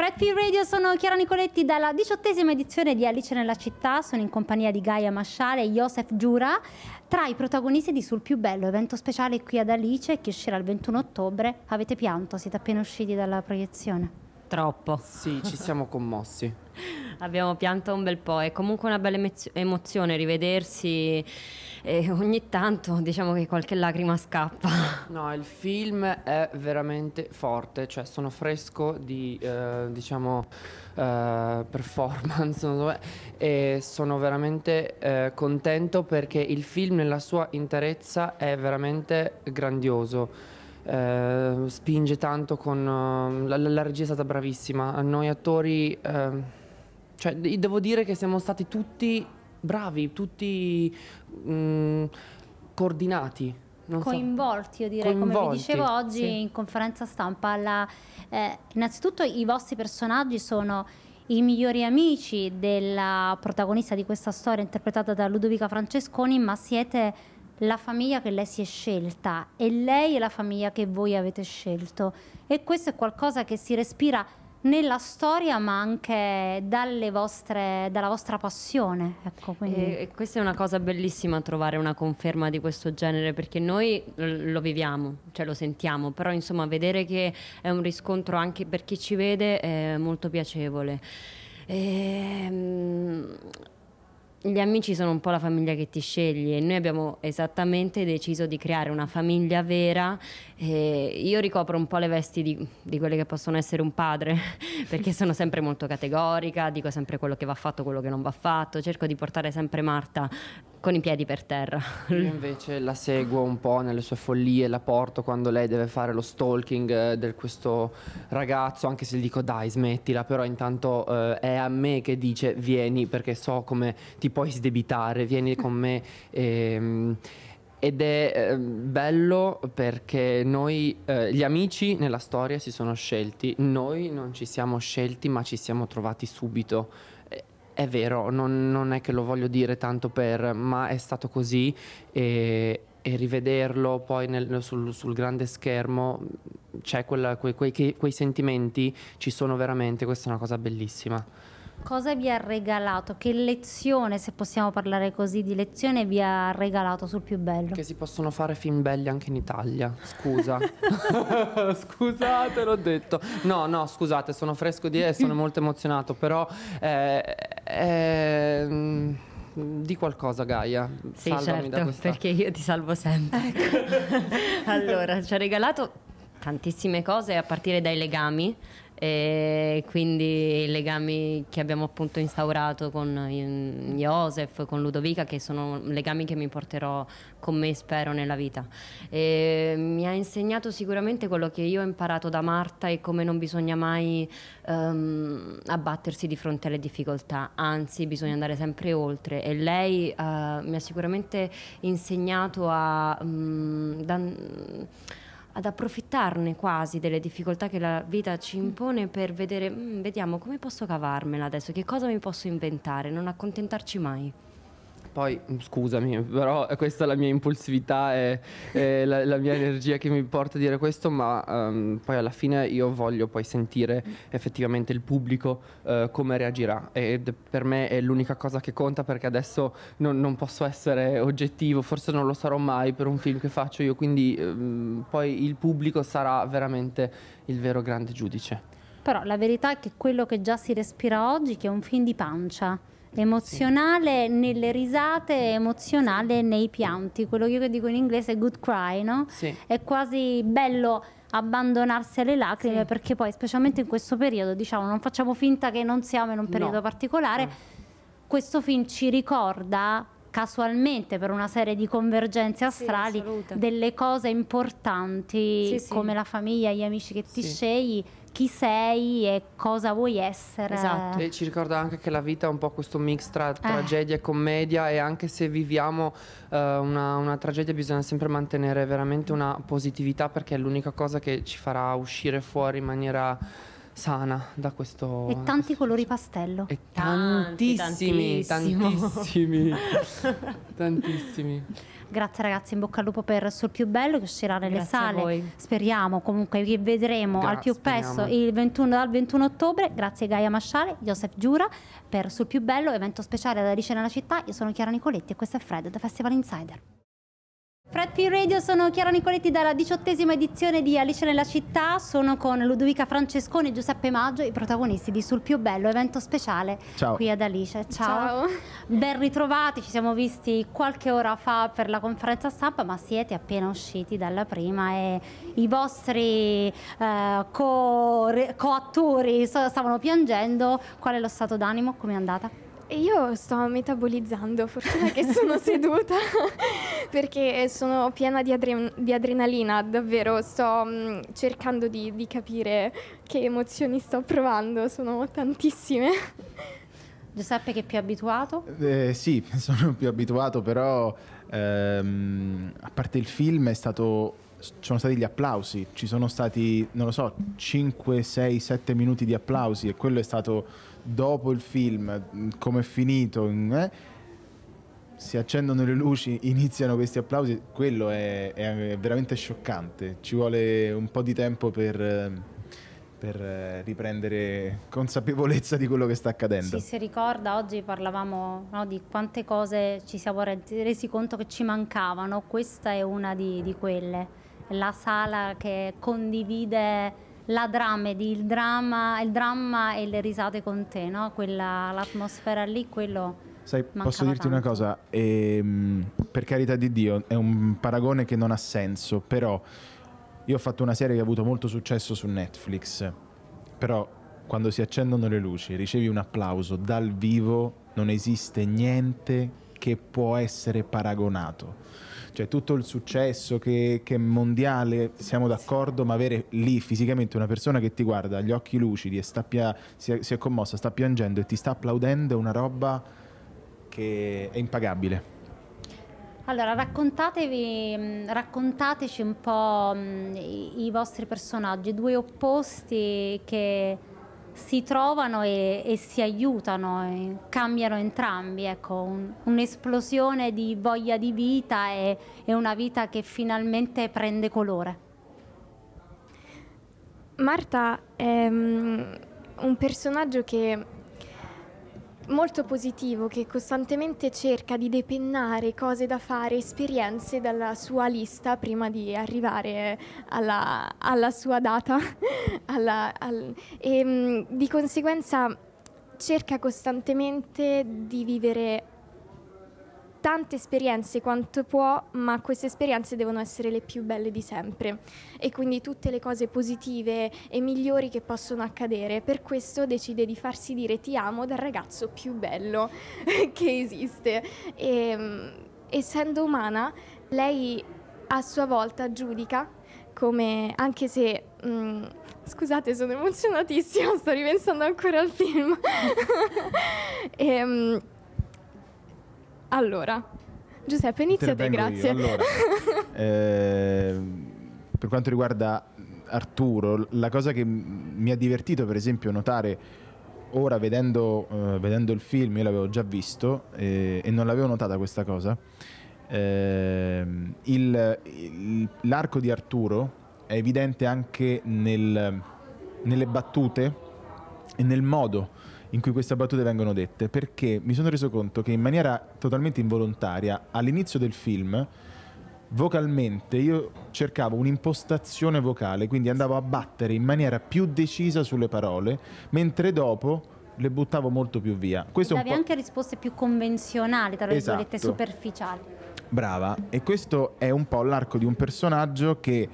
Fred P Radio sono Chiara Nicoletti dalla diciottesima edizione di Alice nella città, sono in compagnia di Gaia Masciale e Josef Giura, tra i protagonisti di Sul più bello, evento speciale qui ad Alice che uscirà il 21 ottobre. Avete pianto, siete appena usciti dalla proiezione. Troppo. Sì, ci siamo commossi. Abbiamo pianto un bel po', è comunque una bella emozione rivedersi e ogni tanto diciamo che qualche lacrima scappa. No, il film è veramente forte, cioè sono fresco di eh, diciamo eh, performance e sono veramente eh, contento perché il film nella sua interezza è veramente grandioso eh, spinge tanto con... Eh, la, la, regia è stata bravissima, noi attori... Eh, cioè, devo dire che siamo stati tutti bravi, tutti mh, mm, coordinati. Non coinvolti, so. io direi, coinvolti, come vi dicevo oggi sì. in conferenza stampa. La, eh, innanzitutto i vostri personaggi sono i migliori amici della protagonista di questa storia interpretata da Ludovica Francesconi, ma siete la famiglia che lei si è scelta e lei è la famiglia che voi avete scelto e questo è qualcosa che si respira nella storia ma anche vostre, dalla vostra passione. Ecco, e, questa è una cosa bellissima trovare una conferma di questo genere perché noi lo viviamo, cioè lo sentiamo, però insomma vedere che è un riscontro anche per chi ci vede è molto piacevole. Ehm gli amici sono un po' la famiglia che ti scegli e noi abbiamo esattamente deciso di creare una famiglia vera. Eh, io ricopro un po' le vesti di, di, quelle che possono essere un padre, perché sono sempre molto categorica, dico sempre quello che va fatto, quello che non va fatto, cerco di portare sempre Marta con i piedi per terra. Io invece la seguo un po' nelle sue follie, la porto quando lei deve fare lo stalking eh, di questo ragazzo, anche se gli dico dai smettila, però intanto eh, è a me che dice vieni perché so come ti puoi sdebitare, vieni con me. E, ehm, ed è ehm, bello perché noi, eh, gli amici nella storia si sono scelti, noi non ci siamo scelti ma ci siamo trovati subito è vero, non, non, è che lo voglio dire tanto per, ma è stato così e, e rivederlo poi nel, sul, sul, grande schermo, c'è quella, quei, quei, quei sentimenti, ci sono veramente, questa è una cosa bellissima. Cosa vi ha regalato? Che lezione, se possiamo parlare così di lezione, vi ha regalato sul più bello? Che si possono fare film belli anche in Italia. Scusa. scusate, l'ho detto. No, no, scusate, sono fresco di e sono molto emozionato, però... Eh, eh, di qualcosa Gaia. Sì, Salvami certo, perché io ti salvo sempre. Ecco. allora, ci ha regalato tantissime cose a partire dai legami e quindi i legami che abbiamo appunto instaurato con Josef, con Ludovica, che sono legami che mi porterò con me, spero, nella vita. E mi ha insegnato sicuramente quello che io ho imparato da Marta e come non bisogna mai um, abbattersi di fronte alle difficoltà, anzi bisogna andare sempre oltre e lei uh, mi ha sicuramente insegnato a... Um, mm, da, ad approfittarne quasi delle difficoltà che la vita ci mm. impone per vedere, mm, vediamo come posso cavarmela adesso, che cosa mi posso inventare, non accontentarci mai. Poi, mm, scusami, però questa è la mia impulsività e, e la, la, mia energia che mi porta a dire questo, ma um, poi alla fine io voglio poi sentire effettivamente il pubblico uh, come reagirà E per me è l'unica cosa che conta perché adesso non, non, posso essere oggettivo, forse non lo sarò mai per un film che faccio io, quindi um, poi il pubblico sarà veramente il vero grande giudice. Però la verità è che quello che già si respira oggi che è un film di pancia emozionale nelle risate, emozionale nei pianti. Quello che io dico in inglese è good cry, no? Sì. È quasi bello abbandonarsi alle lacrime sì. perché poi, specialmente in questo periodo, diciamo, non facciamo finta che non siamo in un periodo no. particolare. Mm. Questo film ci ricorda casualmente per una serie di convergenze astrali sì, delle cose importanti sì, come la famiglia, gli amici che ti scegli chi sei e cosa vuoi essere. Esatto. E ci ricorda anche che la vita è un po' questo mix tra eh. tragedia eh. e commedia e anche se viviamo uh, una, una, tragedia bisogna sempre mantenere veramente una positività perché è l'unica cosa che ci farà uscire fuori in maniera sana da questo... E tanti colori pastello. E tantissimi, tantissimi. tantissimi. tantissimi. Grazie ragazzi, in bocca al lupo per Sul più bello che uscirà nelle Grazie sale. Speriamo comunque vi vedremo Gra- al più presto il 21, dal 21 ottobre. Grazie Gaia Masciale, Joseph Giura per Sul più bello, evento speciale da Alice nella città. Io sono Chiara Nicoletti e questo è Fred da Festival Insider. Fred Pin Radio, sono Chiara Nicoletti dalla diciottesima edizione di Alice nella città, sono con Ludovica Francescone e Giuseppe Maggio, i protagonisti di Sul più bello, evento speciale Ciao. qui ad Alice. Ciao. Ciao. Ben ritrovati, ci siamo visti qualche ora fa per la conferenza stampa, ma siete appena usciti dalla prima e i vostri eh, co-attori co stavano piangendo. Qual è lo stato d'animo? Come è andata? io sto metabolizzando, fortuna che sono seduta, perché sono piena di, adre- di adrenalina, davvero sto mh, mm, cercando di, di capire che emozioni sto provando, sono tantissime. Giuseppe che è più abituato? Eh, sì, sono più abituato, però ehm, a parte il film è stato ci sono stati gli applausi, ci sono stati, non lo so, 5, 6, 7 minuti di applausi e quello è stato dopo il film, come è finito, mm, eh? si accendono le luci, iniziano questi applausi, quello è, è veramente scioccante, ci vuole un po' di tempo per per riprendere consapevolezza di quello che sta accadendo. Sì, si ricorda, oggi parlavamo no, di quante cose ci siamo resi conto che ci mancavano, questa è una di, di quelle la sala che condivide la dramedy, il dramma, il dramma e le risate con te, no? Quella, l'atmosfera lì, quello... Sai, posso dirti tanto. una cosa, ehm, per carità di Dio, è un paragone che non ha senso, però io ho fatto una serie che ha avuto molto successo su Netflix, però quando si accendono le luci, ricevi un applauso dal vivo, non esiste niente che può essere paragonato cioè tutto il successo che, è mondiale, siamo d'accordo, ma avere lì fisicamente una persona che ti guarda agli occhi lucidi e sta pia- si, è, si è commossa, sta piangendo e ti sta applaudendo è una roba che è impagabile. Allora, raccontatevi, raccontateci un po' i vostri personaggi, due opposti che si trovano e, e si aiutano, e cambiano entrambi, ecco, un, un'esplosione di voglia di vita e, e una vita che finalmente prende colore. Marta è um, ehm, un personaggio che molto positivo che costantemente cerca di depennare cose da fare, esperienze dalla sua lista prima di arrivare eh, alla, alla sua data alla, al, e mm, di conseguenza cerca costantemente di vivere tante esperienze quanto può, ma queste esperienze devono essere le più belle di sempre e quindi tutte le cose positive e migliori che possono accadere. Per questo decide di farsi dire ti amo dal ragazzo più bello che esiste. E, ehm, essendo umana, lei a sua volta giudica come anche se mh, mm, scusate sono emozionatissima sto ripensando ancora al film e, ehm, mh, allora, Giuseppe, inizia te, te grazie. Allora, eh, per quanto riguarda Arturo, la cosa che mi ha divertito, per esempio, notare ora vedendo, eh, vedendo il film, io l'avevo già visto eh, e non l'avevo notata questa cosa, ehm, il, il, l'arco di Arturo è evidente anche nel, nelle battute e nel modo in cui queste battute vengono dette, perché mi sono reso conto che in maniera totalmente involontaria, all'inizio del film, vocalmente io cercavo un'impostazione vocale, quindi andavo a battere in maniera più decisa sulle parole, mentre dopo le buttavo molto più via. Questo davi anche risposte più convenzionali, tra virgolette esatto. superficiali. Brava, e questo è un po' l'arco di un personaggio che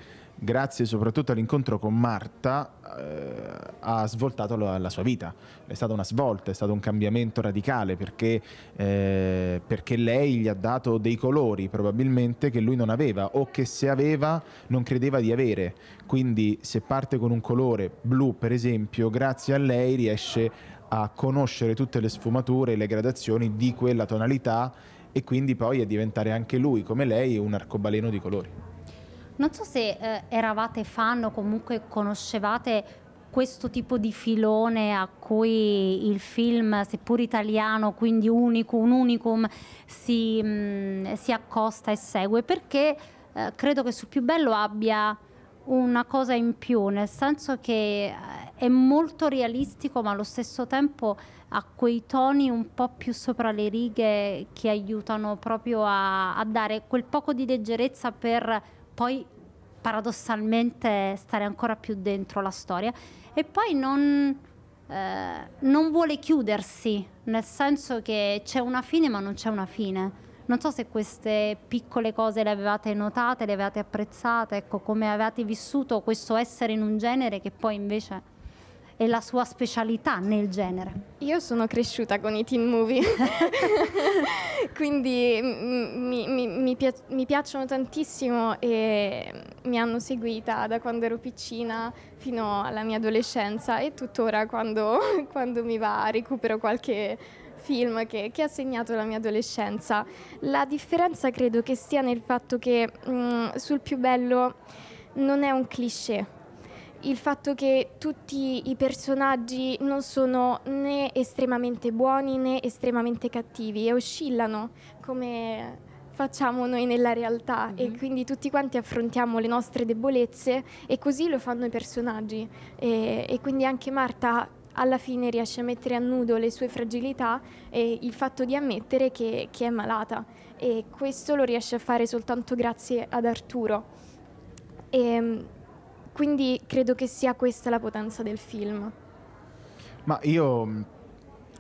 grazie soprattutto all'incontro con Marta, eh, ha svoltato la, la, sua vita. È stata una svolta, è stato un cambiamento radicale perché, eh, perché, lei gli ha dato dei colori probabilmente che lui non aveva o che se aveva non credeva di avere. Quindi se parte con un colore blu, per esempio, grazie a lei riesce a conoscere tutte le sfumature e le gradazioni di quella tonalità e quindi poi a diventare anche lui, come lei, un arcobaleno di colori. Non so se eh, eravate fan o comunque conoscevate questo tipo di filone a cui il film, seppur italiano, quindi unico, un unicum, si, mh, mm, si accosta e segue, perché eh, credo che sul più bello abbia una cosa in più, nel senso che eh, è molto realistico, ma allo stesso tempo ha quei toni un po' più sopra le righe che aiutano proprio a, a dare quel poco di leggerezza per poi paradossalmente stare ancora più dentro la storia e poi non, eh, non vuole chiudersi, nel senso che c'è una fine ma non c'è una fine. Non so se queste piccole cose le avevate notate, le avevate apprezzate, ecco come avevate vissuto questo essere in un genere che poi invece e la sua specialità nel genere. Io sono cresciuta con i teen movie, quindi mi, mi, mi, pi mi, piacciono tantissimo e mi hanno seguita da quando ero piccina fino alla mia adolescenza e tuttora quando, quando mi va recupero qualche film che, che, ha segnato la mia adolescenza. La differenza credo che stia nel fatto che mh, mm, sul più bello non è un cliché, il fatto che tutti i personaggi non sono né estremamente buoni né estremamente cattivi e oscillano come facciamo noi nella realtà mm-hmm. e mhm. quindi tutti quanti affrontiamo le nostre debolezze e così lo fanno i personaggi e, e quindi anche Marta alla fine riesce a mettere a nudo le sue fragilità e il fatto di ammettere che, che è malata e questo lo riesce a fare soltanto grazie ad Arturo. E, ehm, quindi credo che sia questa la potenza del film. Ma io mm,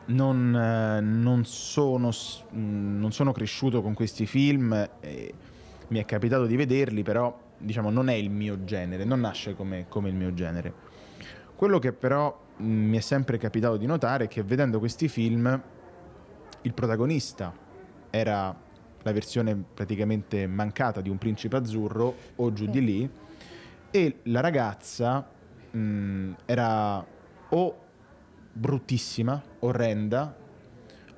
non, eh, non, sono, mm, non sono, cresciuto con questi film, mi è capitato di vederli, però diciamo non è il mio genere, non nasce come, come il mio genere. Quello che però mh, mm, mi è sempre capitato di notare è che vedendo questi film il protagonista era la versione praticamente mancata di un principe azzurro o giù di lì e la ragazza mh, mm, era o bruttissima, orrenda,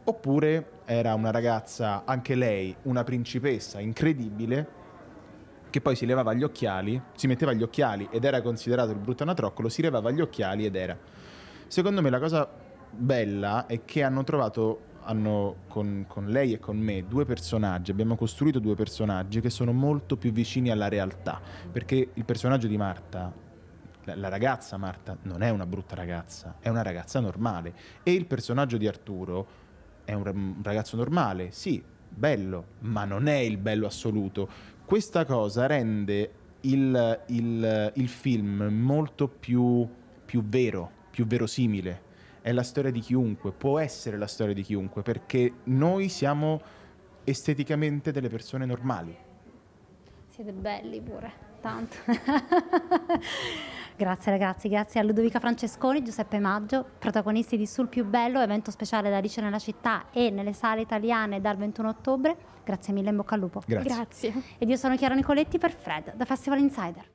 oppure era una ragazza, anche lei, una principessa incredibile, che poi si levava gli occhiali, si metteva gli occhiali ed era considerato il brutto anatroccolo, si levava gli occhiali ed era. Secondo me la cosa bella è che hanno trovato hanno con, con, lei e con me due personaggi, abbiamo costruito due personaggi che sono molto più vicini alla realtà, perché il personaggio di Marta, la, la ragazza Marta, non è una brutta ragazza, è una ragazza normale e il personaggio di Arturo è un, un ragazzo normale, sì, bello, ma non è il bello assoluto. Questa cosa rende il, il, il film molto più, più vero, più verosimile è la storia di chiunque, può essere la storia di chiunque, perché noi siamo esteticamente delle persone normali. Siete belli pure, tanto. grazie ragazzi, grazie a Ludovica Francesconi, Giuseppe Maggio, protagonisti di Sul più bello, evento speciale da Alice nella città e nelle sale italiane dal 21 ottobre. Grazie mille, in bocca al lupo. Grazie. grazie. Ed io sono Chiara Nicoletti per Fred, da Festival Insider.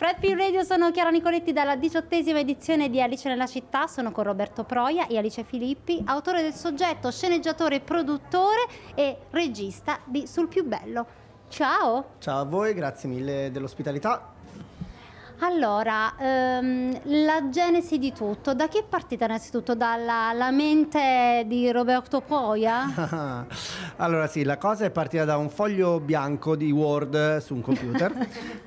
Fred Pill Radio, sono Chiara Nicoletti dalla diciottesima edizione di Alice nella città, sono con Roberto Proia e Alice Filippi, autore del soggetto, sceneggiatore, produttore e regista di Sul più bello. Ciao! Ciao a voi, grazie mille dell'ospitalità. Allora, ehm, la genesi di tutto, da che è partita innanzitutto? Dalla la mente di Roberto Proia? allora sì, la cosa è partita da un foglio bianco di Word su un computer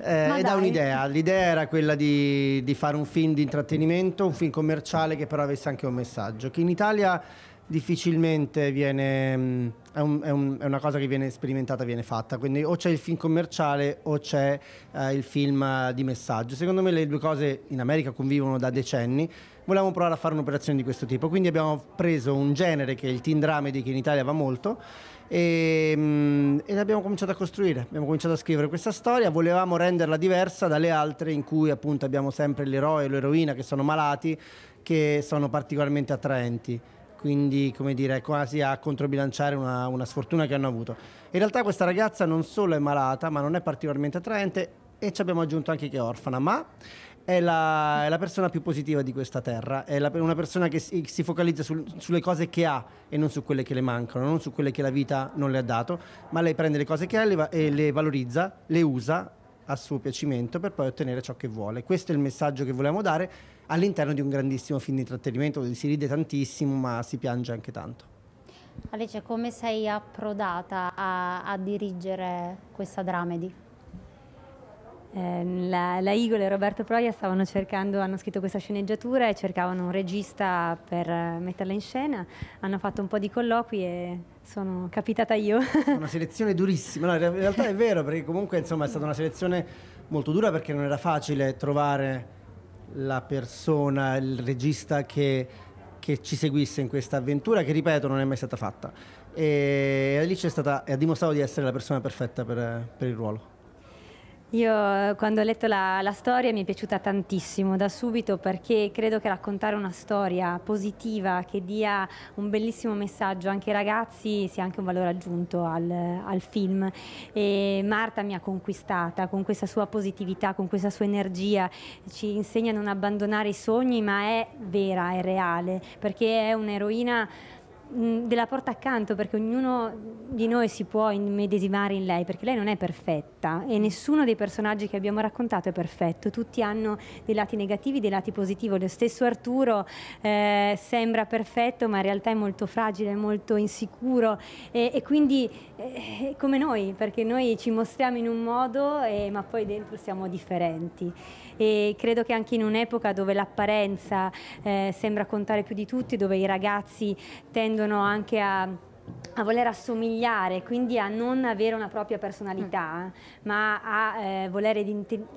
eh, e da un'idea. L'idea era quella di, di fare un film di intrattenimento, un film commerciale che però avesse anche un messaggio, che in Italia difficilmente viene, mm, è, un, è, un, è, una cosa che viene sperimentata, viene fatta, quindi o c'è il film commerciale o c'è eh, il film di messaggio. Secondo me le due cose in America convivono da decenni, volevamo provare a fare un'operazione di questo tipo, quindi abbiamo preso un genere che è il teen dramedy che in Italia va molto e, mm, e l'abbiamo cominciato a costruire, abbiamo cominciato a scrivere questa storia, volevamo renderla diversa dalle altre in cui appunto abbiamo sempre l'eroe e l'eroina che sono malati, che sono particolarmente attraenti quindi come dire, quasi a controbilanciare una, una sfortuna che hanno avuto. In realtà questa ragazza non solo è malata, ma non è particolarmente attraente e ci abbiamo aggiunto anche che è orfana, ma è la, è la, persona più positiva di questa terra, è la, una persona che si, si focalizza sul, sulle cose che ha e non su quelle che le mancano, non su quelle che la vita non le ha dato, ma lei prende le cose che ha e le, e le valorizza, le usa a suo piacimento per poi ottenere ciò che vuole. Questo è il messaggio che volevamo dare all'interno di un grandissimo film di intrattenimento dove si ride tantissimo ma si piange anche tanto. Alice, come sei approdata a, a dirigere questa dramedy? Ehm, la, la Igole e Roberto Proia stavano cercando, hanno scritto questa sceneggiatura e cercavano un regista per eh, metterla in scena, hanno fatto un po' di colloqui e sono capitata io. Una selezione durissima, no, in realtà è vero perché comunque insomma, è stata una selezione molto dura perché non era facile trovare la persona, il regista che, che ci seguisse in questa avventura che, ripeto, non è mai stata fatta. E Alice è stata, ha dimostrato di essere la persona perfetta per, per il ruolo. Io eh, quando ho letto la, la, storia mi è piaciuta tantissimo da subito perché credo che raccontare una storia positiva che dia un bellissimo messaggio anche ai ragazzi sia anche un valore aggiunto al, al film. E Marta mi ha conquistata con questa sua positività, con questa sua energia, ci insegna a non abbandonare i sogni ma è vera, è reale perché è un'eroina Mm, della porta accanto perché ognuno di noi si può immedesimare in lei perché lei non è perfetta e nessuno dei personaggi che abbiamo raccontato è perfetto tutti hanno dei lati negativi dei lati positivi lo stesso Arturo eh, sembra perfetto ma in realtà è molto fragile è molto insicuro e, e quindi eh, come noi perché noi ci mostriamo in un modo e, eh, ma poi dentro siamo differenti e credo che anche in un'epoca dove l'apparenza eh, sembra contare più di tutti, dove i ragazzi tendono anche a a voler assomigliare, quindi a non avere una propria personalità, mm. ma a eh, voler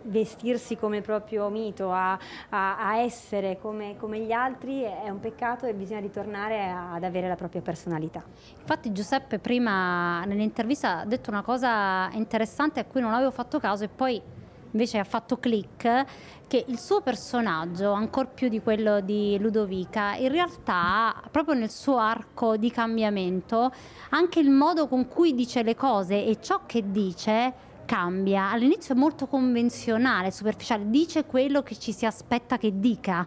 vestirsi come proprio mito, a, a, a essere come, come, gli altri, è un peccato e bisogna ritornare ad avere la propria personalità. Infatti Giuseppe prima nell'intervista ha detto una cosa interessante a cui non avevo fatto caso e poi invece ha fatto click che il suo personaggio, ancor più di quello di Ludovica, in realtà proprio nel suo arco di cambiamento, anche il modo con cui dice le cose e ciò che dice cambia. All'inizio è molto convenzionale, superficiale, dice quello che ci si aspetta che dica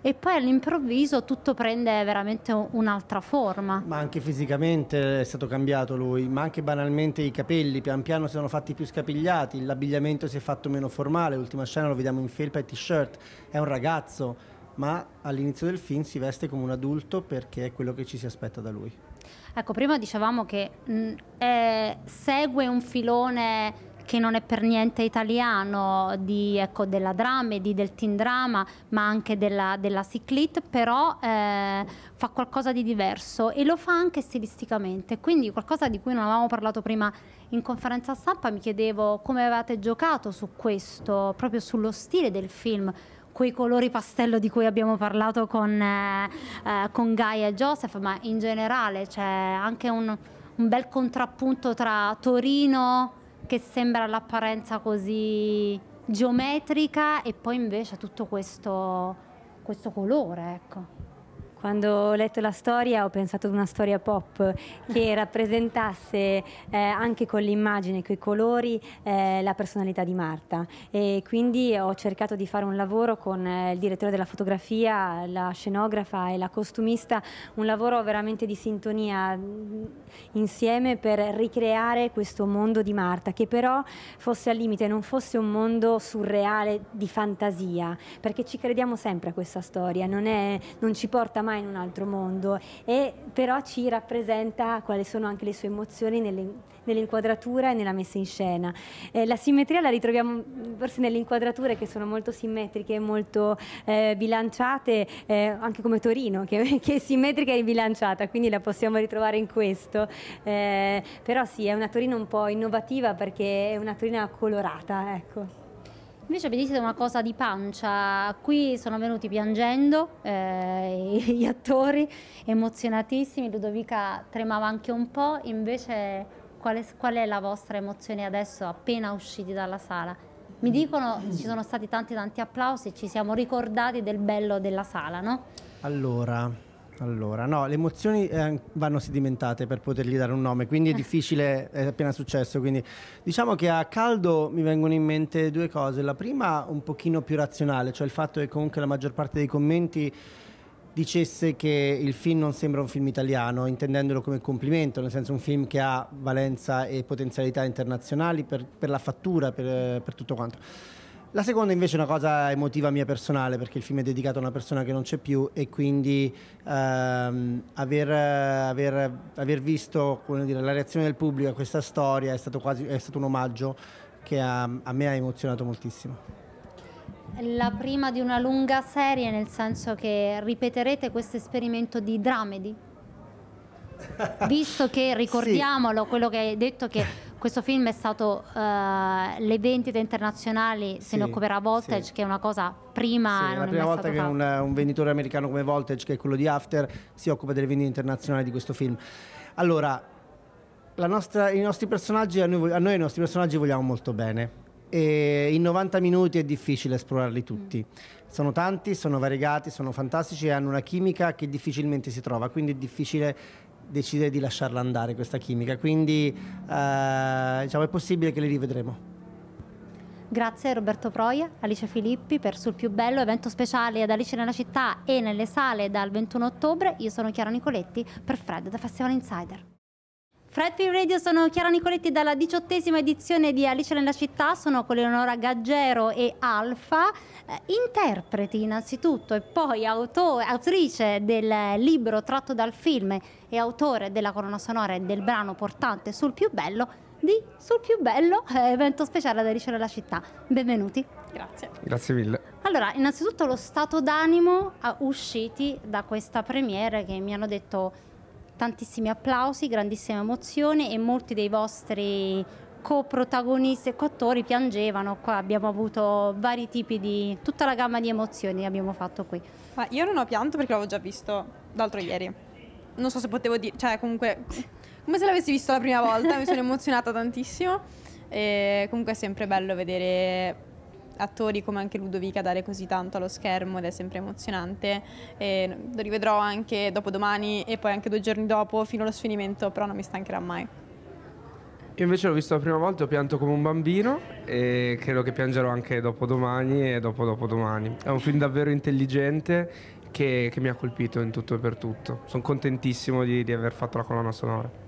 e poi all'improvviso tutto prende veramente un'altra forma. Ma anche fisicamente è stato cambiato lui, ma anche banalmente i capelli, pian piano si sono fatti più scapigliati, l'abbigliamento si è fatto meno formale, l'ultima scena lo vediamo in felpa e t-shirt, è un ragazzo, ma all'inizio del film si veste come un adulto perché è quello che ci si aspetta da lui. Ecco, prima dicevamo che mh, eh, segue un filone che non è per niente italiano, di, ecco, della dramedy, del teen drama, ma anche della, della ciclit, però eh, fa qualcosa di diverso e lo fa anche stilisticamente, quindi qualcosa di cui non avevamo parlato prima in conferenza stampa, mi chiedevo come avevate giocato su questo, proprio sullo stile del film, quei colori pastello di cui abbiamo parlato con, eh, eh, con Gaia e Joseph, ma in generale c'è anche un, un bel contrappunto tra Torino, che sembra all'apparenza così geometrica e poi invece ha tutto questo, questo colore. Ecco. Quando ho letto la storia ho pensato ad una storia pop che rappresentasse eh, anche con l'immagine, con i colori, eh, la personalità di Marta. E quindi ho cercato di fare un lavoro con eh, il direttore della fotografia, la scenografa e la costumista, un lavoro veramente di sintonia mm, insieme per ricreare questo mondo di Marta, che però fosse al limite, non fosse un mondo surreale di fantasia, perché ci crediamo sempre a questa storia, non, è, non ci porta mai ama in un altro mondo e però ci rappresenta quali sono anche le sue emozioni nell'inquadratura e nella messa in scena. Eh, la simmetria la ritroviamo mm, forse nelle inquadrature che sono molto simmetriche, molto eh, bilanciate, eh, anche come Torino che, che, è simmetrica e bilanciata, quindi la possiamo ritrovare in questo. Eh, però sì, è una Torino un po' innovativa perché è una Torino colorata, ecco. Invece avete detto una cosa di pancia, qui sono venuti piangendo eh, gli attori, emozionatissimi, Ludovica tremava anche un po', invece qual è, qual è la vostra emozione adesso appena usciti dalla sala? Mi dicono ci sono stati tanti tanti applausi, ci siamo ricordati del bello della sala, no? Allora, allora, no, le emozioni eh, vanno sedimentate per potergli dare un nome, quindi è eh. difficile, è appena successo, quindi diciamo che a caldo mi vengono in mente due cose. La prima un pochino più razionale, cioè il fatto che comunque la maggior parte dei commenti dicesse che il film non sembra un film italiano, intendendolo come complimento, nel senso un film che ha valenza e potenzialità internazionali per, per la fattura, per, per tutto quanto. La seconda invece è una cosa emotiva mia personale perché il film è dedicato a una persona che non c'è più e quindi ehm, aver, aver, aver, visto dire, la reazione del pubblico a questa storia è stato, quasi, è stato un omaggio che a, a me ha emozionato moltissimo. La prima di una lunga serie nel senso che ripeterete questo esperimento di dramedy? Visto che, ricordiamolo, sì. quello che hai detto che questo film è stato uh, eh, le vendite internazionali se sì, ne occuperà Voltage sì. che è una cosa prima sì, è la prima volta che un, un, venditore americano come Voltage che è quello di After si occupa delle vendite internazionali di questo film allora nostra, i nostri personaggi a noi, a noi i nostri personaggi vogliamo molto bene e in 90 minuti è difficile esplorarli tutti. Mm. Sono tanti, sono variegati, sono fantastici e hanno una chimica che difficilmente si trova, quindi è difficile decide di lasciarla andare questa chimica, quindi eh, diciamo, è possibile che li rivedremo. Grazie Roberto Proia, Alice Filippi per Sul più bello, evento speciale ad Alice nella città e nelle sale dal 21 ottobre. Io sono Chiara Nicoletti per Fred da Festival Insider. Fred Film Radio, sono Chiara Nicoletti dalla diciottesima edizione di Alice nella città, sono con Eleonora Gaggero e Alfa, eh, interpreti innanzitutto e poi autore, autrice del libro tratto dal film e autore della corona sonora e del brano portante sul più bello di Sul più bello, eh, evento speciale ad Alice nella città. Benvenuti. Grazie. Grazie mille. Allora, innanzitutto lo stato d'animo eh, usciti da questa premiere che mi hanno detto tantissimi applausi, grandissima emozione e molti dei vostri co-protagonisti e co-attori piangevano qua abbiamo avuto vari tipi di tutta la gamma di emozioni abbiamo fatto qui ma io non ho pianto perché l'avevo già visto l'altro ieri non so se potevo dire cioè comunque come se l'avessi visto la prima volta mi sono emozionata tantissimo e comunque è sempre bello vedere attori come anche Ludovica dare così tanto allo schermo ed è sempre emozionante. E lo rivedrò anche dopodomani e poi anche due giorni dopo fino allo sfinimento, però non mi stancherà mai. Io invece l'ho visto la prima volta, ho pianto come un bambino e credo che piangerò anche dopodomani e dopo dopodomani. È un film davvero intelligente che, che mi ha colpito in tutto e per tutto. Sono contentissimo di, di aver fatto la colonna sonora.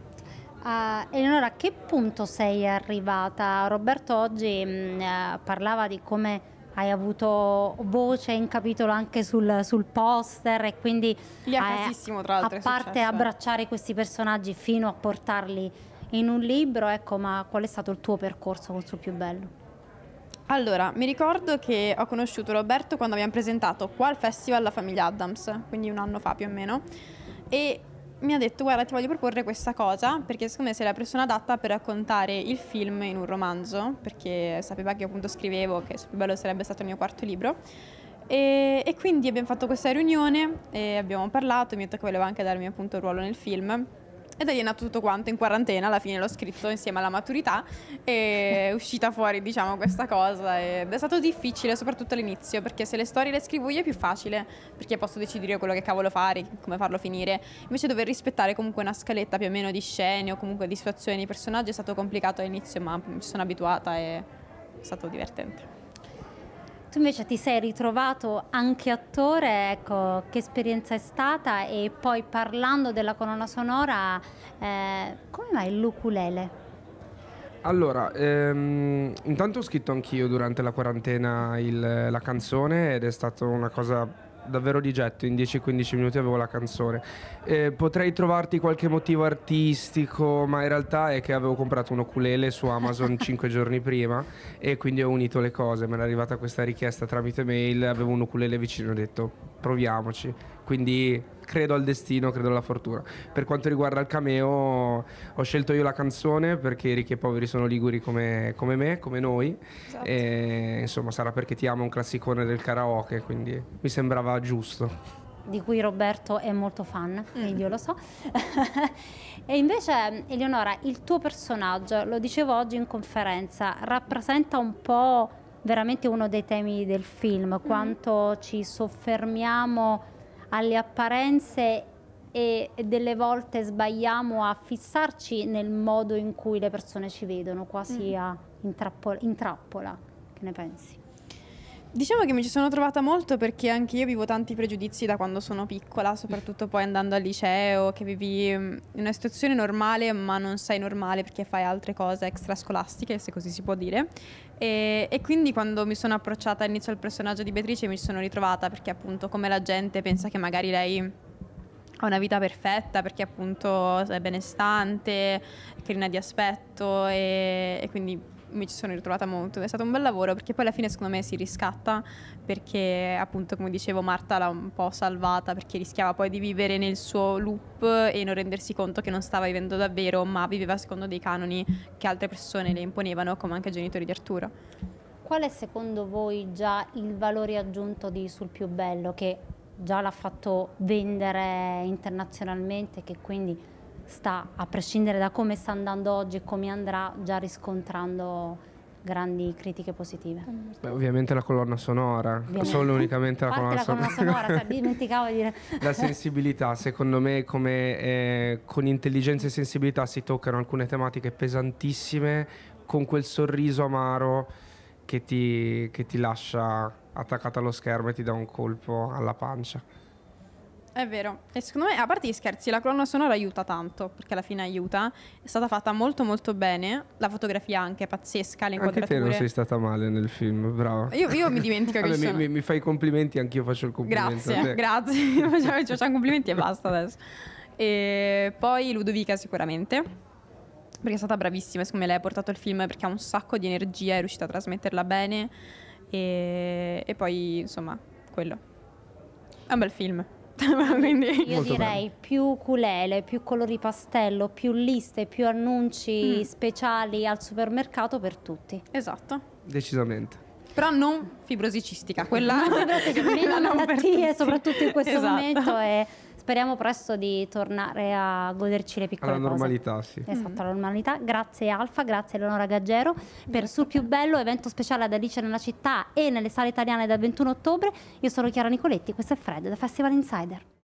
Uh, Eleonora, a che punto sei arrivata? Roberto oggi mh, mm, eh, parlava di come hai avuto voce in capitolo anche sul, sul poster e quindi Lì è eh, tra a parte eh. abbracciare questi personaggi fino a portarli in un libro, ecco, ma qual è stato il tuo percorso con suo più bello? Allora, mi ricordo che ho conosciuto Roberto quando abbiamo presentato qua al Festival la famiglia Adams, quindi un anno fa più o meno, e mi ha detto guarda ti voglio proporre questa cosa perché secondo me sei la persona adatta per raccontare il film in un romanzo perché sapeva che appunto scrivevo che il più bello sarebbe stato il mio quarto libro e, e quindi abbiamo fatto questa riunione e abbiamo parlato, mi ha detto che voleva anche darmi appunto il ruolo nel film ed è nato tutto quanto in quarantena, alla fine l'ho scritto insieme alla maturità e è uscita fuori diciamo questa cosa ed è stato difficile soprattutto all'inizio perché se le storie le scrivo io è più facile perché posso decidere io quello che cavolo fare, come farlo finire, invece dover rispettare comunque una scaletta più o meno di scene o comunque di situazioni, di personaggi è stato complicato all'inizio ma mi sono abituata e è stato divertente. Tu invece ti sei ritrovato anche attore, ecco, che esperienza è stata e poi parlando della colonna sonora, eh, come mai l'ukulele? Allora, ehm, intanto ho scritto anch'io durante la quarantena il, la canzone ed è stata una cosa davvero di getto, in 10-15 minuti avevo la canzone. Eh, potrei trovarti qualche motivo artistico, ma in realtà è che avevo comprato un oculele su Amazon 5 giorni prima e quindi ho unito le cose, mi era arrivata questa richiesta tramite mail, avevo un oculele vicino e ho detto proviamoci quindi credo al destino, credo alla fortuna. Per quanto riguarda il cameo, ho scelto io la canzone perché i ricchi e poveri sono liguri come, come me, come noi. Esatto. E, insomma, sarà perché ti amo un classicone del karaoke, quindi mi sembrava giusto di cui Roberto è molto fan, mm. io lo so. e invece, Eleonora, il tuo personaggio, lo dicevo oggi in conferenza, rappresenta un po' veramente uno dei temi del film, mm. quanto ci soffermiamo alle apparenze e delle volte sbagliamo a fissarci nel modo in cui le persone ci vedono, quasi mm. a in trappola. Che ne pensi? Diciamo che mi ci sono trovata molto perché anche io vivo tanti pregiudizi da quando sono piccola, soprattutto poi andando al liceo, che vivi mm, una situazione normale ma non sei normale perché fai altre cose extrascolastiche, se così si può dire. E, e quindi quando mi sono approcciata all'inizio al personaggio di Beatrice mi sono ritrovata perché appunto come la gente pensa che magari lei ha una vita perfetta perché appunto è benestante, è carina di aspetto e, e quindi mi ci sono ritrovata molto, è stato un bel lavoro perché poi alla fine secondo me si riscatta perché appunto come dicevo Marta l'ha un po' salvata perché rischiava poi di vivere nel suo loop e non rendersi conto che non stava vivendo davvero ma viveva secondo dei canoni che altre persone le imponevano come anche i genitori di Arturo. Qual è secondo voi già il valore aggiunto di Sul più bello che già l'ha fatto vendere internazionalmente che quindi sta, a prescindere da come sta andando oggi e come andrà, già riscontrando grandi critiche positive. Beh, ovviamente la colonna sonora, ovviamente. solo unicamente la colonna, la colonna sonora. sonora cioè, dimenticavo di dire. La sensibilità, secondo me come eh, con intelligenza e sensibilità si toccano alcune tematiche pesantissime con quel sorriso amaro che ti, che ti lascia attaccata allo schermo e ti dà un colpo alla pancia. È vero, e secondo me, a parte gli scherzi, la colonna sonora aiuta tanto, perché alla fine aiuta, è stata fatta molto molto bene, la fotografia anche è pazzesca, le Anche te non sei stata male nel film, bravo. Io, io mi dimentico che sono... mi, mi, fai i complimenti, anch'io faccio il complimento. Grazie, grazie, io facciamo, facciamo complimenti e basta adesso. E poi Ludovica sicuramente perché è stata bravissima, secondo me lei ha portato il film perché ha un sacco di energia, è riuscita a trasmetterla bene e, e poi insomma quello. È un bel film. Quindi... Io Molto direi bello. più culele, più colori pastello, più liste, più annunci mm. speciali al supermercato per tutti. Esatto. Decisamente però non fibrosicistica, quella, no, quella non per soprattutto in questo esatto. momento è speriamo presto di tornare a goderci le piccole alla cose. normalità, sì. Esatto, alla mm. normalità. Grazie Alfa, grazie Eleonora Gaggero per Sul più bello, evento speciale ad Alice nella città e nelle sale italiane dal 21 ottobre. Io sono Chiara Nicoletti, questo è Fred da Festival Insider.